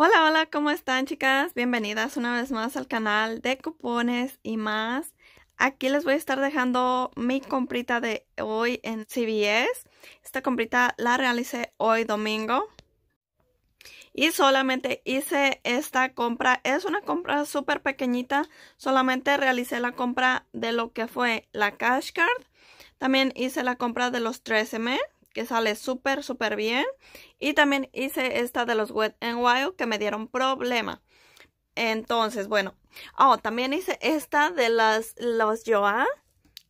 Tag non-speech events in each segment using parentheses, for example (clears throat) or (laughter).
Hola, hola, ¿cómo están chicas? Bienvenidas una vez más al canal de cupones y más. Aquí les voy a estar dejando mi comprita de hoy en CBS Esta comprita la realicé hoy domingo. Y solamente hice esta compra. Es una compra súper pequeñita. Solamente realicé la compra de lo que fue la cash card. También hice la compra de los 13 meses que sale súper, súper bien. Y también hice esta de los Wet n Wild que me dieron problema. Entonces, bueno. Oh, también hice esta de las, los Joa.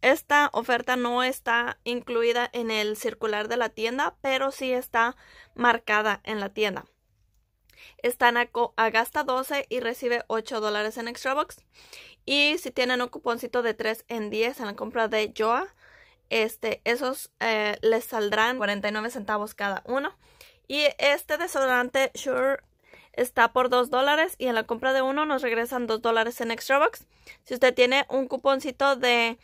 Esta oferta no está incluida en el circular de la tienda, pero sí está marcada en la tienda. Está a, a gasta 12 y recibe 8 dólares en Extra Box. Y si tienen un cuponcito de 3 en 10 en la compra de Joa, este, esos eh, les saldrán 49 centavos cada uno. Y este desodorante Sure está por 2 dólares y en la compra de uno nos regresan 2 dólares en Extra Box. Si usted tiene un cuponcito de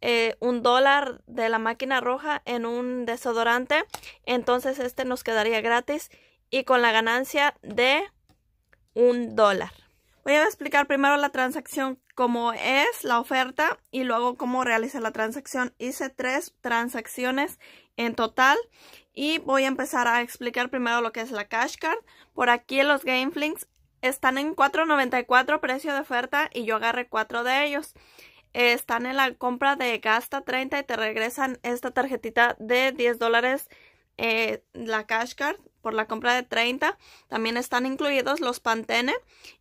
eh, un dólar de la máquina roja en un desodorante, entonces este nos quedaría gratis y con la ganancia de un dólar. Voy a explicar primero la transacción como es la oferta y luego cómo realiza la transacción. Hice tres transacciones en total y voy a empezar a explicar primero lo que es la cash card. Por aquí los gameflings están en 4.94 precio de oferta y yo agarré cuatro de ellos. Están en la compra de gasta 30 y te regresan esta tarjetita de 10 dólares eh, la cash card por la compra de 30. También están incluidos los Pantene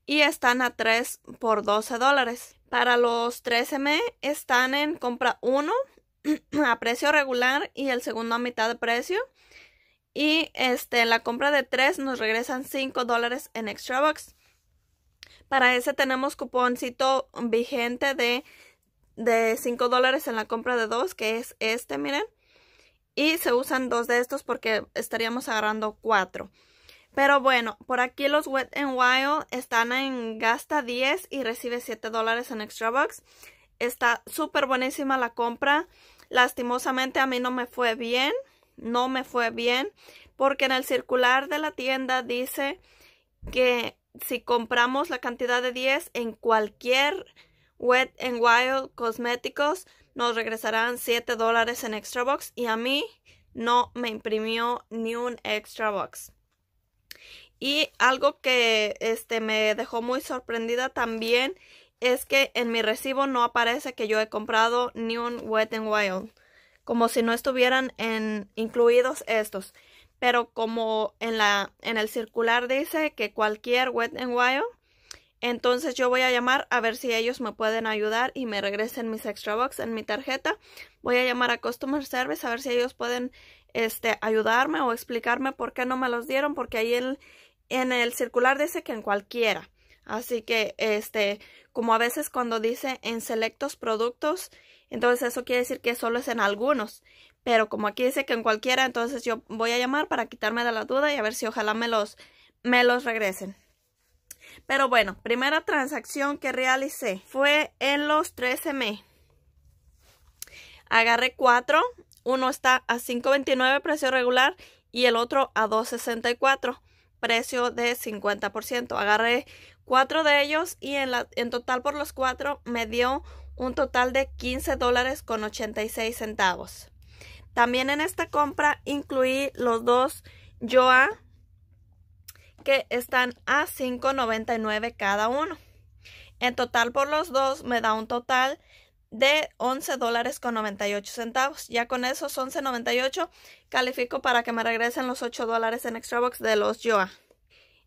y están a 3 por 12 dólares. Para los 3M están en compra 1 (clears throat) a precio regular y el segundo a mitad de precio. Y este, en la compra de 3 nos regresan 5 dólares en Extra Box. Para ese tenemos cuponcito vigente de, de 5 dólares en la compra de 2, que es este, miren y se usan dos de estos porque estaríamos agarrando cuatro. Pero bueno, por aquí los Wet n Wild están en gasta 10 y recibe 7 dólares en Extra Bucks. Está súper buenísima la compra. Lastimosamente a mí no me fue bien. No me fue bien. Porque en el circular de la tienda dice que si compramos la cantidad de 10 en cualquier Wet n Wild cosméticos, nos regresarán 7 dólares en extra box y a mí no me imprimió ni un extra box. Y algo que este, me dejó muy sorprendida también es que en mi recibo no aparece que yo he comprado ni un Wet n Wild. Como si no estuvieran en, incluidos estos. Pero como en, la, en el circular dice que cualquier Wet n Wild, entonces yo voy a llamar a ver si ellos me pueden ayudar y me regresen mis extra box en mi tarjeta. Voy a llamar a Customer Service a ver si ellos pueden este, ayudarme o explicarme por qué no me los dieron, porque ahí en el circular dice que en cualquiera. Así que, este, como a veces cuando dice en selectos productos, entonces eso quiere decir que solo es en algunos. Pero como aquí dice que en cualquiera, entonces yo voy a llamar para quitarme de la duda y a ver si ojalá me los, me los regresen. Pero bueno, primera transacción que realicé fue en los 13 m Agarré cuatro, uno está a 5.29 precio regular y el otro a 2.64 precio de 50%. Agarré cuatro de ellos y en, en total por los cuatro me dio un total de 15 dólares con 86 centavos. También en esta compra incluí los dos Joa que están a $5.99 cada uno. En total por los dos me da un total de 11 dólares con centavos. Ya con esos 11.98 califico para que me regresen los 8 dólares en extra box de los Joa.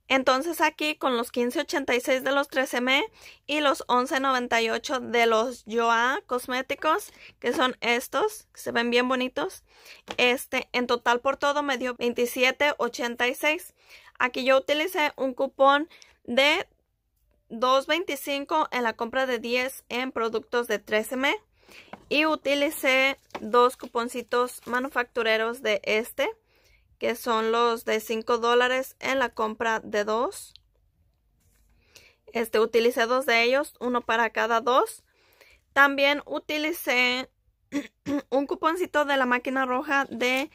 Entonces aquí con los 15.86 de los 13M y los 11.98 de los Joa cosméticos, que son estos, se ven bien bonitos. Este, en total por todo me dio 27.86. Aquí yo utilicé un cupón de 2.25 en la compra de 10 en productos de 13M. Y utilicé dos cuponcitos manufactureros de este, que son los de 5 dólares en la compra de 2. Este, utilicé dos de ellos, uno para cada dos. También utilicé (clears throat) un cuponcito de la máquina roja de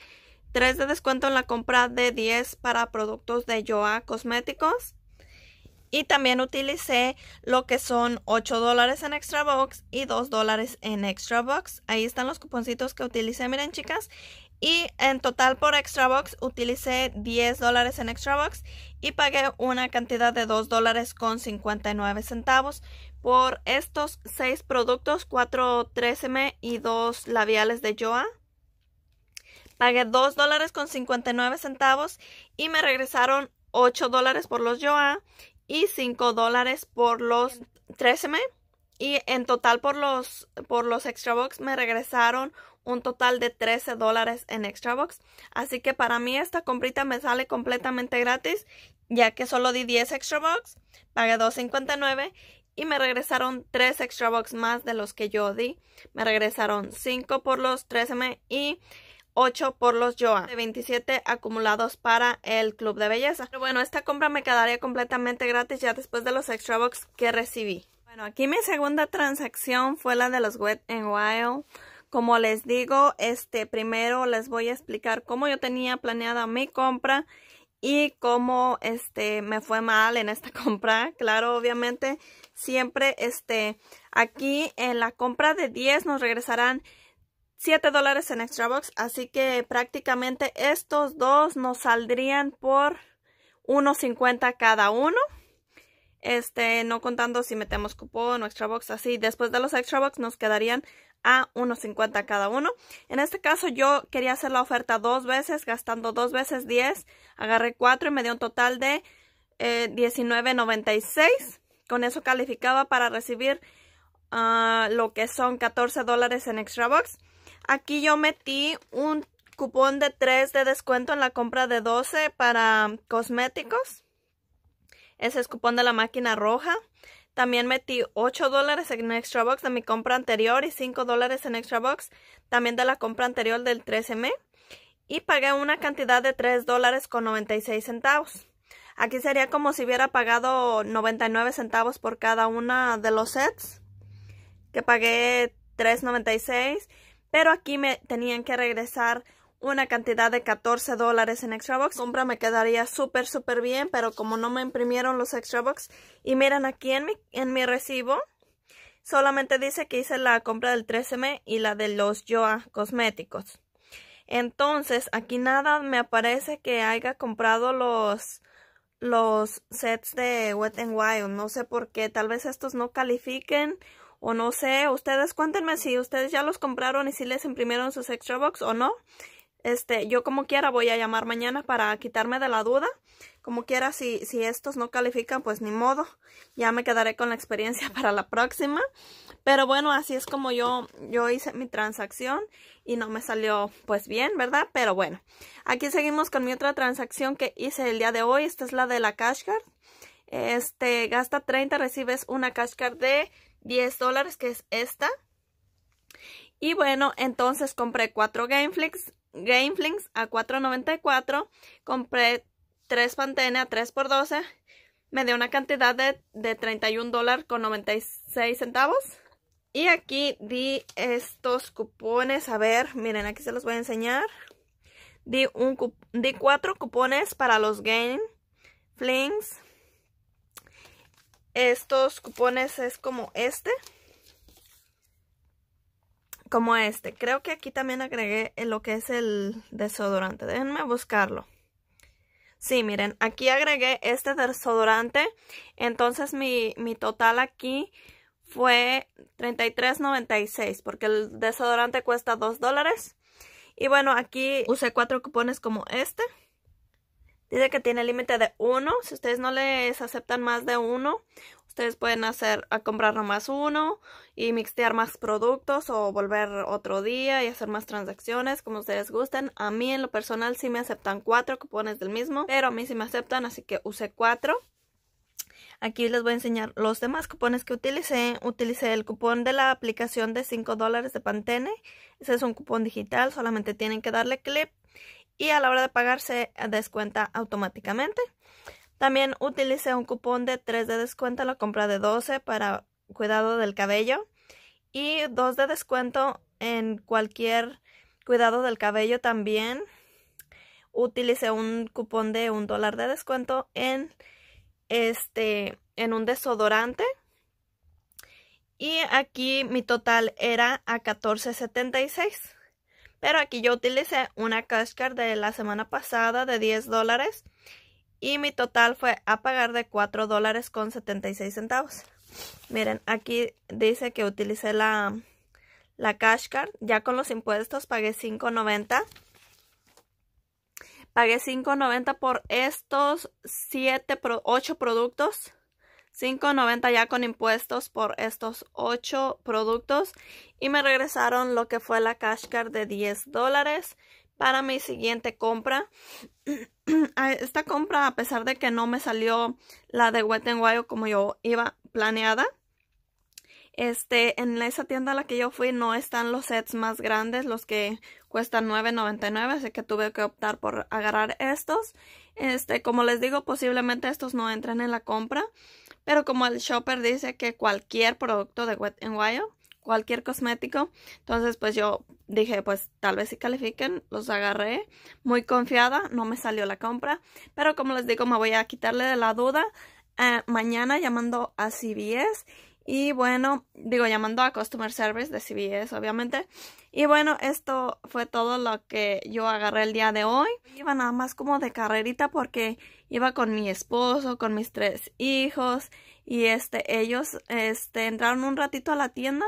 3 de descuento en la compra de 10 para productos de Joa Cosméticos. Y también utilicé lo que son 8 dólares en Extra Box y 2 dólares en Extra Box. Ahí están los cuponcitos que utilicé, miren chicas. Y en total por Extra Box utilicé 10 dólares en Extra Box y pagué una cantidad de 2 dólares con 59 centavos por estos 6 productos, 4 3M y 2 labiales de Joa. Pagué 2 dólares con 59 centavos y me regresaron 8 dólares por los Yoa y 5 dólares por los 13 m y en total por los por los extra box me regresaron un total de 13 dólares en extra box así que para mí esta comprita me sale completamente gratis ya que solo di 10 extra box pagué 2.59 y me regresaron 3 extra box más de los que yo di me regresaron 5 por los 13 m y 8 por los Joa de 27 acumulados para el club de belleza. Pero bueno, esta compra me quedaría completamente gratis ya después de los extra box que recibí. Bueno, aquí mi segunda transacción fue la de los Wet n Wild. Como les digo, este primero les voy a explicar cómo yo tenía planeada mi compra y cómo este me fue mal en esta (laughs) compra. Claro, obviamente siempre este aquí en la compra de 10 nos regresarán 7 dólares en extra box así que prácticamente estos dos nos saldrían por 1.50 cada uno este no contando si metemos cupón o extra box así después de los extra box nos quedarían a 1.50 cada uno en este caso yo quería hacer la oferta dos veces gastando dos veces 10 agarré 4 y me dio un total de 19.96 eh, con eso calificaba para recibir ah, lo que son 14 dólares en extra box Aquí yo metí un cupón de 3 de descuento en la compra de 12 para cosméticos. Ese es cupón de la máquina roja. También metí 8 dólares en Extra Box de mi compra anterior y 5 dólares en Extra Box también de la compra anterior del 13M. Y pagué una cantidad de 3 dólares con 96 centavos. Aquí sería como si hubiera pagado 99 centavos por cada una de los sets. Que pagué 3.96 pero aquí me tenían que regresar una cantidad de 14 dólares en extra box. Compra me quedaría súper, súper bien, pero como no me imprimieron los extra box, y miren aquí en mi, en mi recibo, solamente dice que hice la compra del 13M y la de los Joa Cosméticos. Entonces, aquí nada me aparece que haya comprado los, los sets de Wet n Wild. No sé por qué. Tal vez estos no califiquen o no sé, ustedes cuéntenme si ustedes ya los compraron y si les imprimieron sus extra box o no. Este, yo como quiera voy a llamar mañana para quitarme de la duda. Como quiera, si, si estos no califican, pues ni modo. Ya me quedaré con la experiencia (laughs) para la próxima. Pero bueno, así es como yo, yo hice mi transacción y no me salió pues bien, ¿verdad? Pero bueno, aquí seguimos con mi otra transacción que hice el día de hoy. Esta es la de la Cashcard. Este, gasta 30, recibes una card de 10 dólares, que es esta. Y bueno, entonces compré 4 Gameflix, Gameflix a 4.94. Compré 3 Pantene a 3x12. Me dio una cantidad de, $31.96. 31 con 96 centavos. Y aquí di estos cupones. A ver, miren, aquí se los voy a enseñar. Di, un, di cuatro cupones para los Game Flings estos cupones es como este. Como este. Creo que aquí también agregué lo que es el desodorante. Déjenme buscarlo. Sí, miren, aquí agregué este desodorante. Entonces mi, mi total aquí fue $33.96 porque el desodorante cuesta $2 dólares. Y bueno, aquí usé cuatro cupones como este. Dice que tiene límite de uno. Si ustedes no les aceptan más de uno, ustedes pueden hacer a comprar nomás uno y mixtear más productos o volver otro día y hacer más transacciones como ustedes gusten. A mí en lo personal sí me aceptan cuatro cupones del mismo, pero a mí sí me aceptan, así que usé cuatro. Aquí les voy a enseñar los demás cupones que utilicé. Utilicé el cupón de la aplicación de 5 dólares de Pantene. Ese es un cupón digital, solamente tienen que darle clip y a la hora de pagar se descuenta automáticamente. También utilicé un cupón de 3 de descuento la compra de 12 para cuidado del cabello y 2 de descuento en cualquier cuidado del cabello también. Utilicé un cupón de 1 dólar de descuento en este en un desodorante. Y aquí mi total era a $14.76. Pero aquí yo utilicé una card de la semana pasada de 10 dólares. Y mi total fue a pagar de 4 dólares con 76 centavos. Miren, aquí dice que utilicé la, la cash card. Ya con los impuestos pagué 5.90. Pagué 5.90 por estos 7, 8 productos. 5.90 ya con impuestos por estos 8 productos y me regresaron lo que fue la cash card de 10 dólares para mi siguiente compra. (clears throat) Esta compra, a pesar de que no me salió la de Wet n Wild como yo iba planeada, este, en esa tienda a la que yo fui no están los sets más grandes, los que cuestan $9.99, así que tuve que optar por agarrar estos. Este, como les digo, posiblemente estos no entren en la compra. Pero como el shopper dice que cualquier producto de Wet n Wild, cualquier cosmético, entonces pues yo dije, pues tal vez si califiquen, los agarré muy confiada, no me salió la compra, pero como les digo, me voy a quitarle de la duda. Eh, mañana llamando a CBS y bueno, digo, llamando a Customer Service de CBS, obviamente. Y bueno, esto fue todo lo que yo agarré el día de hoy. Iba nada más como de carrerita porque iba con mi esposo, con mis tres hijos. Y este, ellos este, entraron un ratito a la tienda,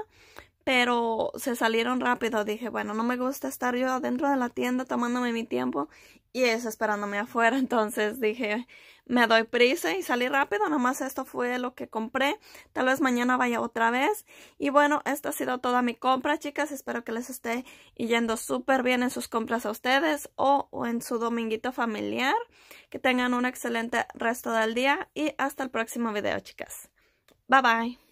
pero se salieron rápido. Dije, bueno, no me gusta estar yo adentro de la tienda tomándome mi tiempo y eso esperándome afuera. (laughs) Entonces dije, me doy prisa y salí rápido. más esto fue lo que compré. Tal vez mañana vaya otra vez. Y bueno, esta ha sido toda mi compra, chicas. Espero que les esté yendo súper bien en sus compras a ustedes o, o en su dominguito familiar. Que tengan un excelente resto del día y hasta el próximo video, chicas. Bye bye.